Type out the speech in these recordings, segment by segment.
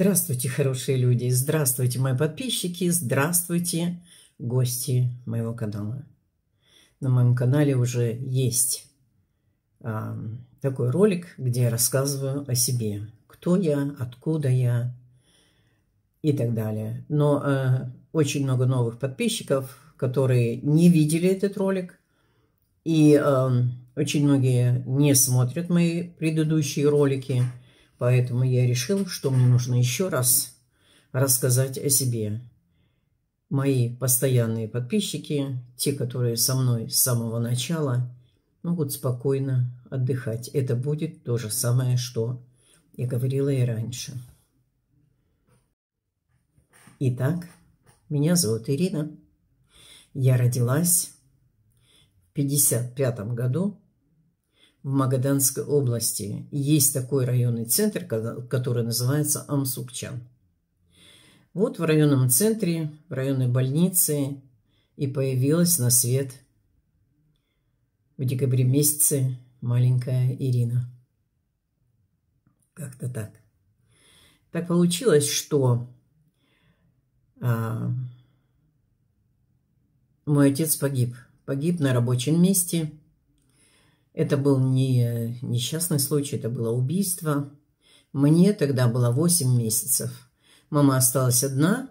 Здравствуйте, хорошие люди! Здравствуйте, мои подписчики! Здравствуйте, гости моего канала! На моем канале уже есть а, такой ролик, где я рассказываю о себе. Кто я, откуда я и так далее. Но а, очень много новых подписчиков, которые не видели этот ролик. И а, очень многие не смотрят мои предыдущие ролики – Поэтому я решил, что мне нужно еще раз рассказать о себе. Мои постоянные подписчики, те, которые со мной с самого начала, могут спокойно отдыхать. Это будет то же самое, что я говорила и раньше. Итак, меня зовут Ирина. Я родилась в 1955 году в Магаданской области. Есть такой районный центр, который называется Амсукчан. Вот в районном центре, в районной больнице и появилась на свет в декабре месяце маленькая Ирина. Как-то так. Так получилось, что а, мой отец погиб. Погиб на рабочем месте – это был не несчастный случай, это было убийство. Мне тогда было 8 месяцев. Мама осталась одна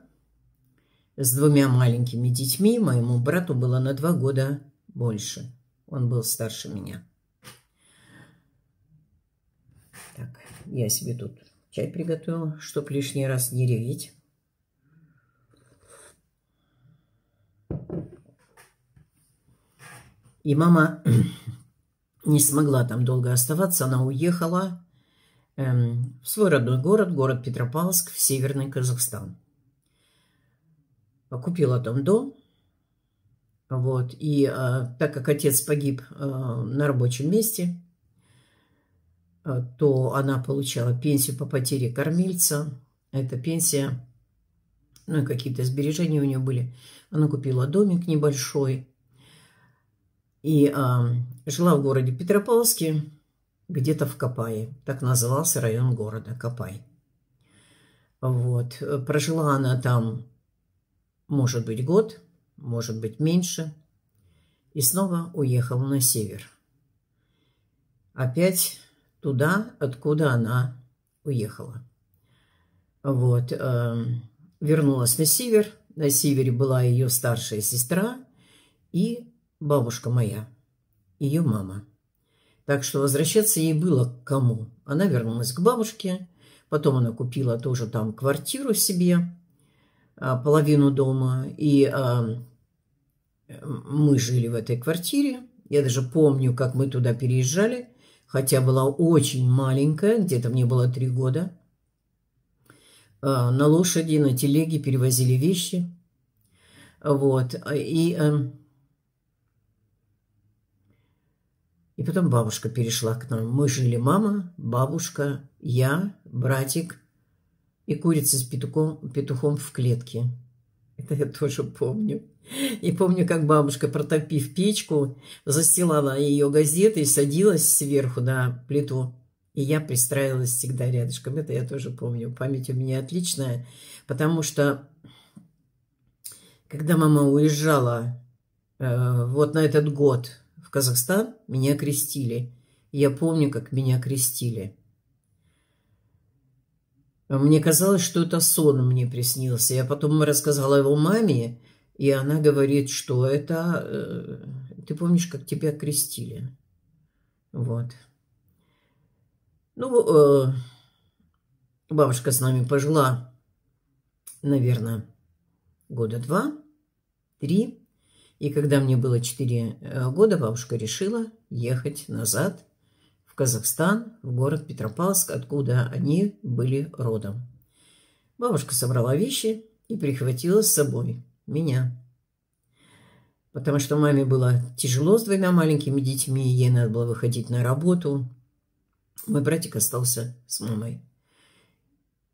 с двумя маленькими детьми. Моему брату было на два года больше. Он был старше меня. Так, я себе тут чай приготовила, чтобы лишний раз не реветь. И мама не смогла там долго оставаться, она уехала эм, в свой родной город, город Петропавловск, в Северный Казахстан. Купила там дом, вот, и э, так как отец погиб э, на рабочем месте, э, то она получала пенсию по потере кормильца, эта пенсия, ну и какие-то сбережения у нее были. Она купила домик небольшой, и а, жила в городе Петропавловске, где-то в Капае. Так назывался район города Капай. Вот. Прожила она там, может быть, год, может быть, меньше. И снова уехала на север. Опять туда, откуда она уехала. Вот. Вернулась на север. На севере была ее старшая сестра и бабушка моя, ее мама. Так что возвращаться ей было к кому. Она вернулась к бабушке, потом она купила тоже там квартиру себе, а, половину дома, и а, мы жили в этой квартире. Я даже помню, как мы туда переезжали, хотя была очень маленькая, где-то мне было три года. А, на лошади, на телеге перевозили вещи. Вот. И эм, потом бабушка перешла к нам. Мы жили мама, бабушка, я, братик и курица с петухом, петухом в клетке. Это я тоже помню. И помню, как бабушка, протопив печку, застилала ее газетой, садилась сверху на плиту. И я пристраивалась всегда рядышком. Это я тоже помню. Память у меня отличная, потому что когда мама уезжала э, вот на этот год Казахстан, меня крестили. Я помню, как меня крестили. Мне казалось, что это сон мне приснился. Я потом рассказала его маме, и она говорит, что это... Э, Ты помнишь, как тебя крестили? Вот. Ну, э, бабушка с нами пожила, наверное, года два, три. И когда мне было 4 э, года, бабушка решила ехать назад в Казахстан, в город Петропавловск, откуда они были родом. Бабушка собрала вещи и прихватила с собой меня. Потому что маме было тяжело с двумя маленькими детьми, ей надо было выходить на работу. Мой братик остался с мамой.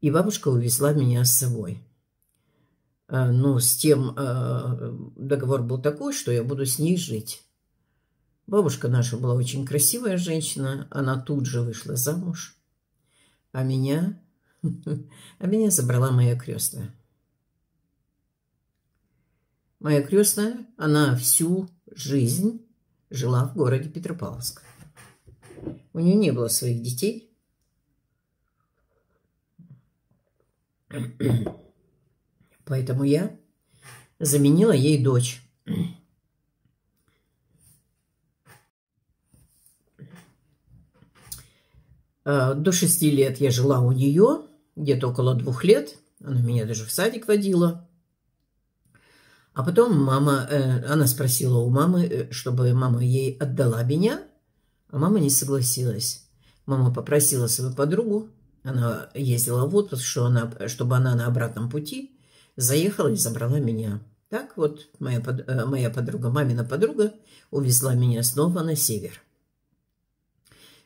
И бабушка увезла меня с собой. Ну, с тем э, договор был такой, что я буду с ней жить. Бабушка наша была очень красивая женщина, она тут же вышла замуж, а меня, а меня забрала моя крестная. Моя крестная, она всю жизнь жила в городе Петропавловск. У нее не было своих детей. Поэтому я заменила ей дочь. Э, до шести лет я жила у нее, где-то около двух лет. Она меня даже в садик водила. А потом мама, э, она спросила у мамы, э, чтобы мама ей отдала меня, а мама не согласилась. Мама попросила свою подругу, она ездила в отпуск, что она, чтобы она на обратном пути заехала и забрала меня. Так вот моя, под, э, моя подруга, мамина подруга, увезла меня снова на север.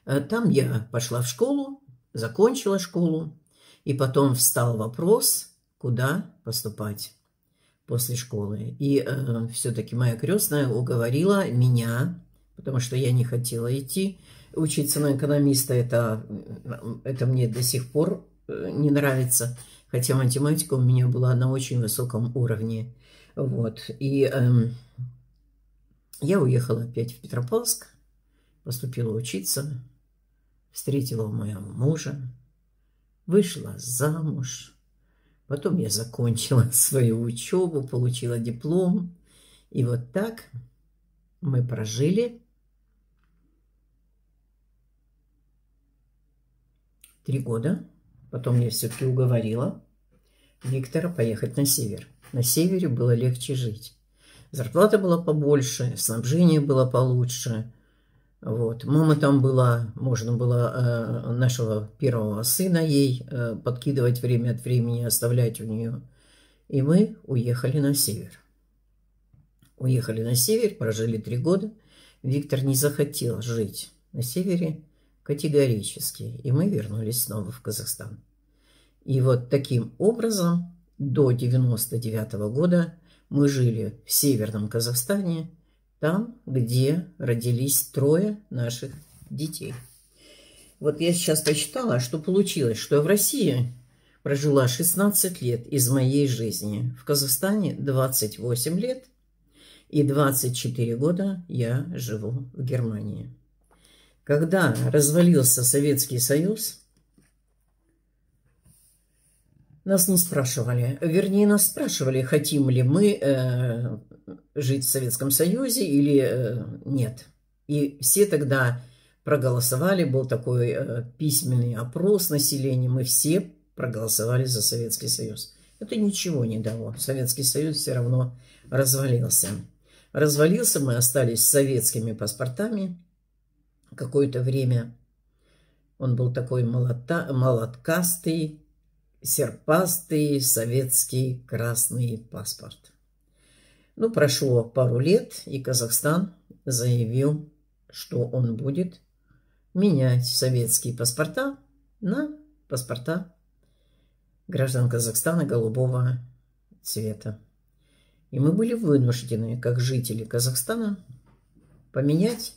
Э, там я пошла в школу, закончила школу, и потом встал вопрос, куда поступать после школы. И э, все-таки моя крестная уговорила меня, потому что я не хотела идти учиться на экономиста, это, э, это мне до сих пор не нравится – хотя математика у меня была на очень высоком уровне. Вот. И эм, я уехала опять в Петропавловск, поступила учиться, встретила моего мужа, вышла замуж. Потом я закончила свою учебу, получила диплом. И вот так мы прожили три года Потом я все-таки уговорила Виктора поехать на север. На севере было легче жить. Зарплата была побольше, снабжение было получше. Вот. Мама там была, можно было э, нашего первого сына ей э, подкидывать время от времени, оставлять у нее. И мы уехали на север. Уехали на север, прожили три года. Виктор не захотел жить на севере – категорически, и мы вернулись снова в Казахстан. И вот таким образом до 99 -го года мы жили в Северном Казахстане, там, где родились трое наших детей. Вот я сейчас посчитала, а что получилось, что я в России прожила 16 лет из моей жизни, в Казахстане 28 лет, и 24 года я живу в Германии когда развалился Советский Союз, нас не спрашивали, вернее, нас спрашивали, хотим ли мы э, жить в Советском Союзе или э, нет. И все тогда проголосовали, был такой э, письменный опрос населения, мы все проголосовали за Советский Союз. Это ничего не дало, Советский Союз все равно развалился. Развалился, мы остались с советскими паспортами – какое-то время. Он был такой молота, молоткастый, серпастый советский красный паспорт. Ну, прошло пару лет, и Казахстан заявил, что он будет менять советские паспорта на паспорта граждан Казахстана голубого цвета. И мы были вынуждены, как жители Казахстана, поменять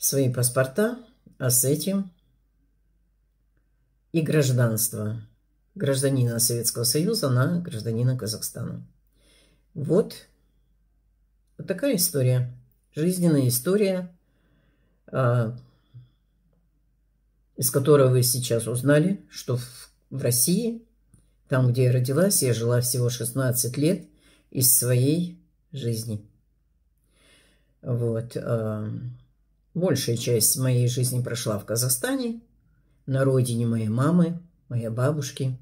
свои паспорта, а с этим и гражданство гражданина Советского Союза на гражданина Казахстана. Вот, вот такая история, жизненная история, а, из которой вы сейчас узнали, что в России, там, где я родилась, я жила всего 16 лет из своей жизни. Вот. А, Большая часть моей жизни прошла в Казахстане, на родине моей мамы, моей бабушки.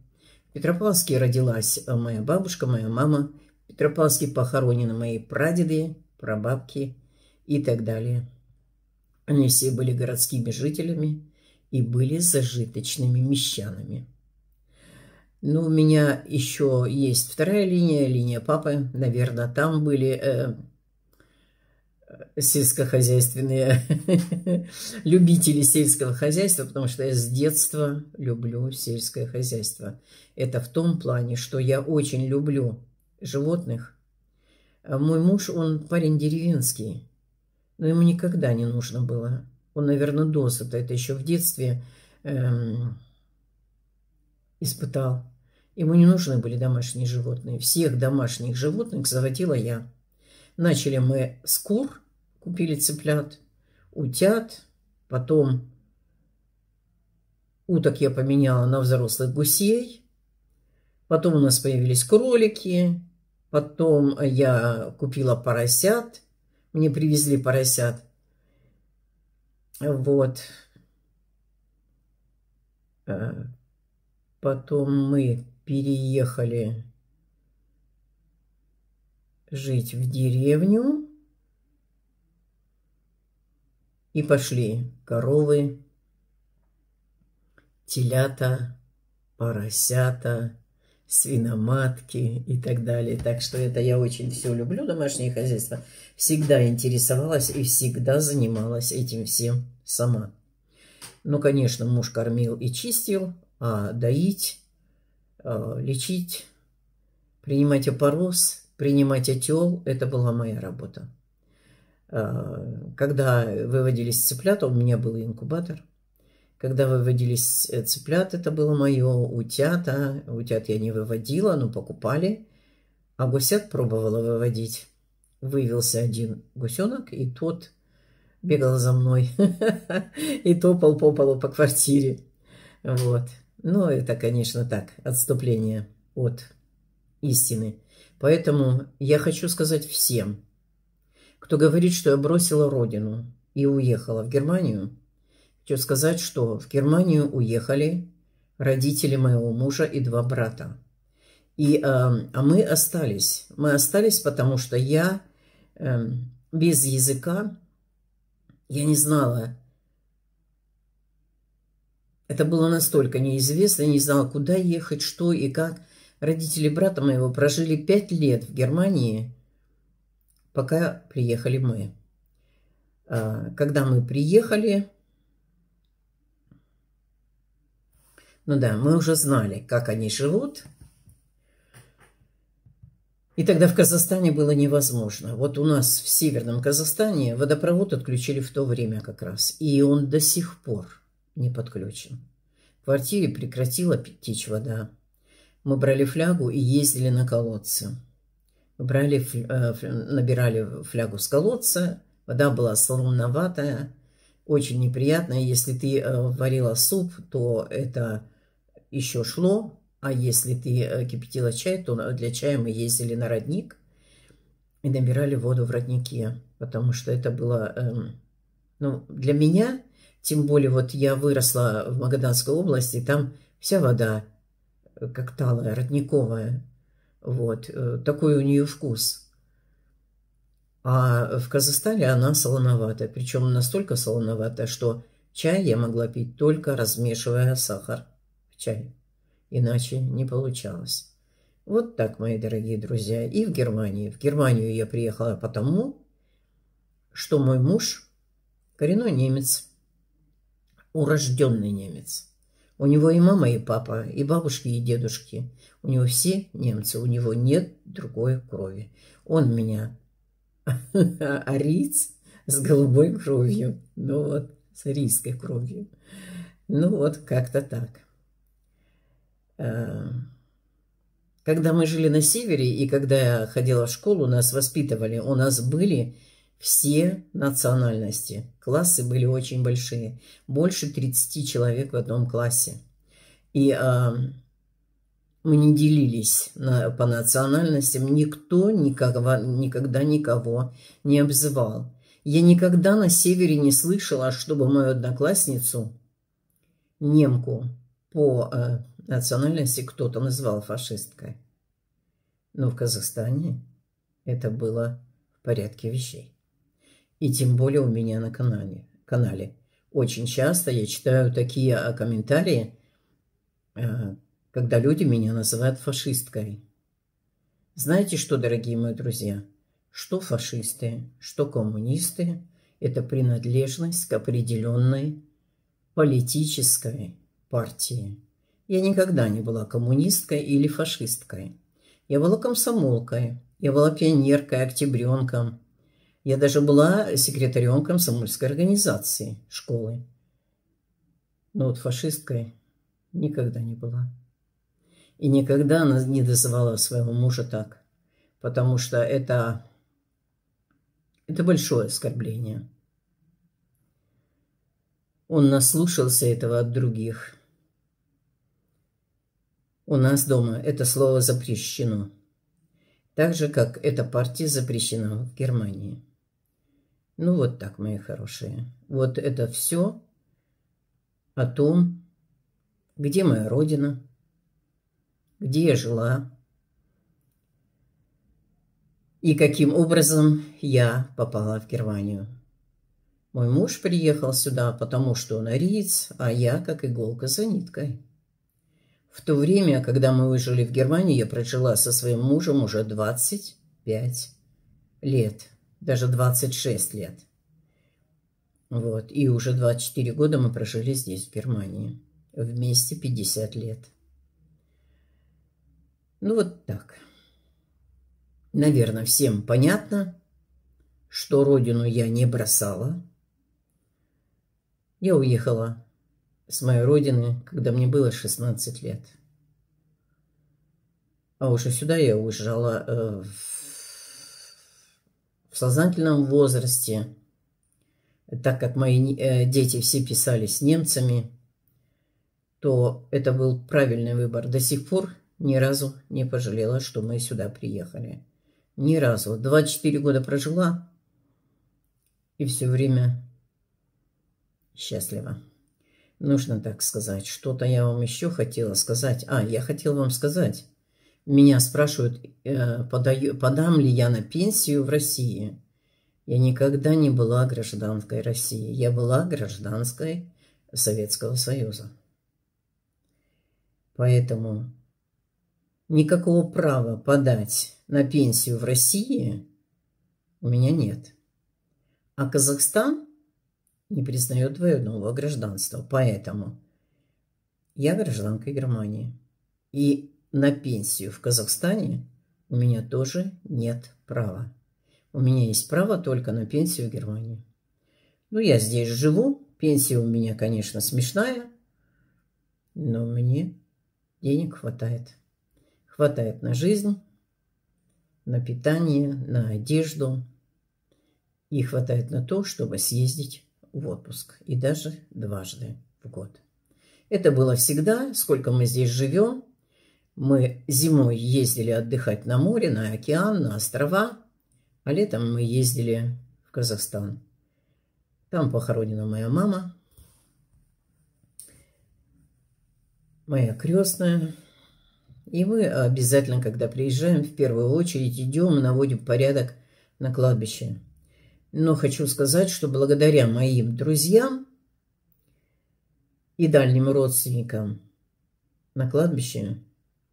В Петропавловске родилась э, моя бабушка, моя мама. В Петропавловске похоронены мои прадеды, прабабки и так далее. Они все были городскими жителями и были зажиточными мещанами. Но ну, у меня еще есть вторая линия, линия папы. Наверное, там были э, сельскохозяйственные любители сельского хозяйства, потому что я с детства люблю сельское хозяйство. Это в том плане, что я очень люблю животных. А мой муж, он парень деревенский, но ему никогда не нужно было. Он, наверное, досыта это еще в детстве эм, испытал. Ему не нужны были домашние животные. Всех домашних животных заводила я. Начали мы с кур – Купили цыплят, утят, потом уток я поменяла на взрослых гусей, потом у нас появились кролики, потом я купила поросят, мне привезли поросят. Вот. Э, потом мы переехали жить в деревню. И пошли коровы, телята, поросята, свиноматки и так далее. Так что это я очень все люблю, домашнее хозяйство. Всегда интересовалась и всегда занималась этим всем сама. Ну, конечно, муж кормил и чистил, а доить, а, лечить, принимать опороз, принимать отел – это была моя работа. Э, когда выводились цыплята, у меня был инкубатор. Когда выводились э, цыплята, это было мое, утята. Утят я не выводила, но покупали. А гусят пробовала выводить. Вывелся один гусенок, и тот бегал за мной и топал по полу по квартире. Вот. Ну, это, конечно, так, отступление от истины. Поэтому я хочу сказать всем – кто говорит, что я бросила родину и уехала в Германию. Хочу сказать, что в Германию уехали родители моего мужа и два брата. И, э, а мы остались. Мы остались, потому что я э, без языка, я не знала. Это было настолько неизвестно, я не знала, куда ехать, что и как. Родители брата моего прожили пять лет в Германии – пока приехали мы. А, когда мы приехали, ну да, мы уже знали, как они живут. И тогда в Казахстане было невозможно. Вот у нас в Северном Казахстане водопровод отключили в то время как раз. И он до сих пор не подключен. В квартире прекратила течь вода. Мы брали флягу и ездили на колодцы брали, э, набирали флягу с колодца, вода была солоноватая, очень неприятная. Если ты э, варила суп, то это еще шло, а если ты э, кипятила чай, то для чая мы ездили на родник и набирали воду в роднике, потому что это было, эм, ну, для меня, тем более вот я выросла в Магаданской области, там вся вода как талая, родниковая, вот, э, такой у нее вкус. А в Казахстане она солоноватая, причем настолько солоноватая, что чай я могла пить только размешивая сахар в чай. Иначе не получалось. Вот так, мои дорогие друзья, и в Германии. В Германию я приехала потому, что мой муж коренной немец, урожденный немец. У него и мама, и папа, и бабушки, и дедушки. У него все немцы, у него нет другой крови. Он меня ариец с голубой кровью. Ну вот, с арийской кровью. Ну вот, как-то так. А, когда мы жили на севере, и когда я ходила в школу, нас воспитывали, у нас были все национальности. Классы были очень большие. Больше 30 человек в одном классе. И а, мы не делились на, по национальностям. Никто никого, никогда никого не обзывал. Я никогда на севере не слышала, чтобы мою одноклассницу, немку, по э, национальности кто-то назвал фашисткой. Но в Казахстане это было в порядке вещей и тем более у меня на канале. канале. Очень часто я читаю такие а, комментарии, э, когда люди меня называют фашисткой. Знаете что, дорогие мои друзья? Что фашисты, что коммунисты – это принадлежность к определенной политической партии. Я никогда не была коммунисткой или фашисткой. Я была комсомолкой, я была пионеркой, октябренком – я даже была секретарем комсомольской организации школы. Но вот фашисткой никогда не была. И никогда она не дозывала своего мужа так, потому что это, это большое оскорбление. Он наслушался этого от других. У нас дома это слово запрещено. Так же, как эта партия запрещена в Германии. Ну вот так, мои хорошие. Вот это все о том, где моя родина, где я жила и каким образом я попала в Германию. Мой муж приехал сюда, потому что он ариец, а я как иголка за ниткой. В то время, когда мы выжили в Германии, я прожила со своим мужем уже 25 лет даже 26 лет. Вот. И уже 24 года мы прожили здесь, в Германии. Вместе 50 лет. Ну вот так. Наверное, всем понятно, что родину я не бросала. Я уехала с моей родины, когда мне было 16 лет. А уже сюда я уезжала э, в в сознательном возрасте, так как мои э, дети все писали с немцами, то это был правильный выбор. До сих пор ни разу не пожалела, что мы сюда приехали. Ни разу. 24 года прожила и все время счастлива. Нужно так сказать. Что-то я вам еще хотела сказать. А, я хотела вам сказать меня спрашивают, э, подаю, подам ли я на пенсию в России. Я никогда не была гражданкой России. Я была гражданской Советского Союза. Поэтому никакого права подать на пенсию в России у меня нет. А Казахстан не признает двойного гражданства. Поэтому я гражданка Германии. И на пенсию в Казахстане у меня тоже нет права. У меня есть право только на пенсию в Германии. Ну, я здесь живу, пенсия у меня, конечно, смешная, но мне денег хватает. Хватает на жизнь, на питание, на одежду. И хватает на то, чтобы съездить в отпуск. И даже дважды в год. Это было всегда, сколько мы здесь живем. Мы зимой ездили отдыхать на море, на океан, на острова, а летом мы ездили в Казахстан. Там похоронена моя мама, моя крестная. И мы обязательно, когда приезжаем, в первую очередь идем и наводим порядок на кладбище. Но хочу сказать, что благодаря моим друзьям и дальним родственникам на кладбище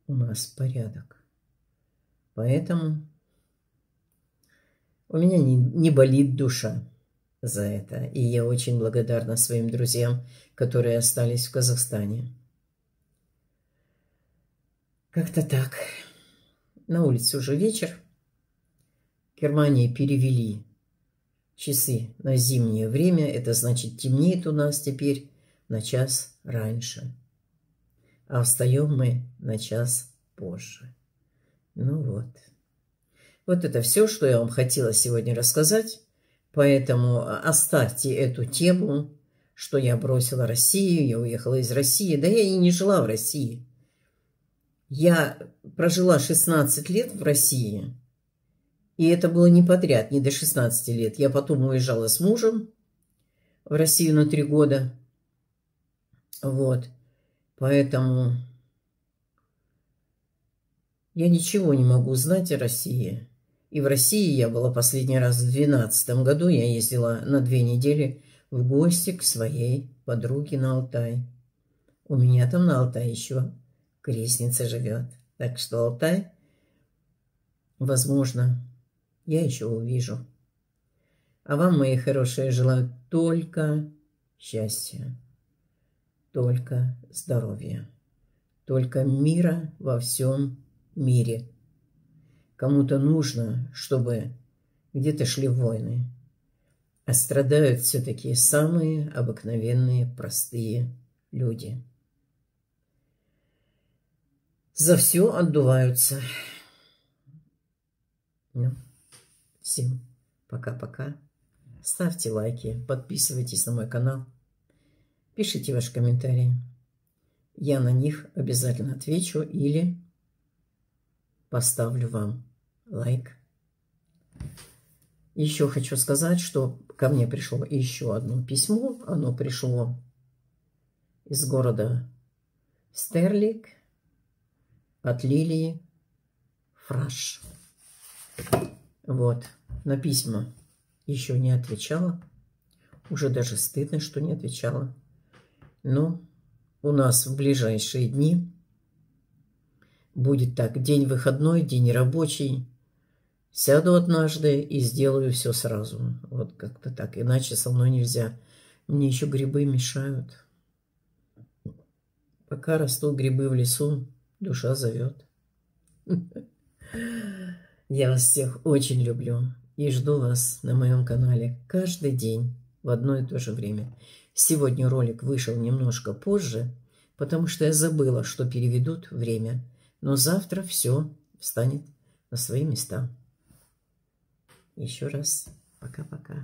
у нас порядок. Поэтому у меня не, не болит душа за это. И я очень благодарна своим друзьям, которые остались в Казахстане. Как-то так. На улице уже вечер. Германии перевели часы на зимнее время. Это значит темнеет у нас теперь на час раньше а встаем мы на час позже. Ну вот. Вот это все, что я вам хотела сегодня рассказать. Поэтому а, оставьте эту тему, что я бросила Россию, я уехала из России. Да я и не жила в России. Я прожила 16 лет в России. И это было не подряд, не до 16 лет. Я потом уезжала с мужем в Россию на три года. Вот. Поэтому я ничего не могу знать о России. И в России я была последний раз в 2012 году. Я ездила на две недели в гости к своей подруге на Алтай. У меня там на Алтай еще крестница живет. Так что Алтай, возможно, я еще увижу. А вам, мои хорошие, желаю только счастья только здоровья, только мира во всем мире. Кому-то нужно, чтобы где-то шли войны, а страдают все-таки самые обыкновенные простые люди. За все отдуваются. Ну, всем пока-пока. Ставьте лайки, подписывайтесь на мой канал. Пишите ваши комментарии. Я на них обязательно отвечу или поставлю вам лайк. Еще хочу сказать, что ко мне пришло еще одно письмо. Оно пришло из города Стерлик от Лилии Фраш. Вот, на письма еще не отвечала. Уже даже стыдно, что не отвечала. Ну, у нас в ближайшие дни будет так, день выходной, день рабочий. Сяду однажды и сделаю все сразу. Вот как-то так, иначе со мной нельзя. Мне еще грибы мешают. Пока растут грибы в лесу, душа зовет. Я вас всех очень люблю и жду вас на моем канале каждый день в одно и то же время. Сегодня ролик вышел немножко позже, потому что я забыла, что переведут время. Но завтра все встанет на свои места. Еще раз пока-пока.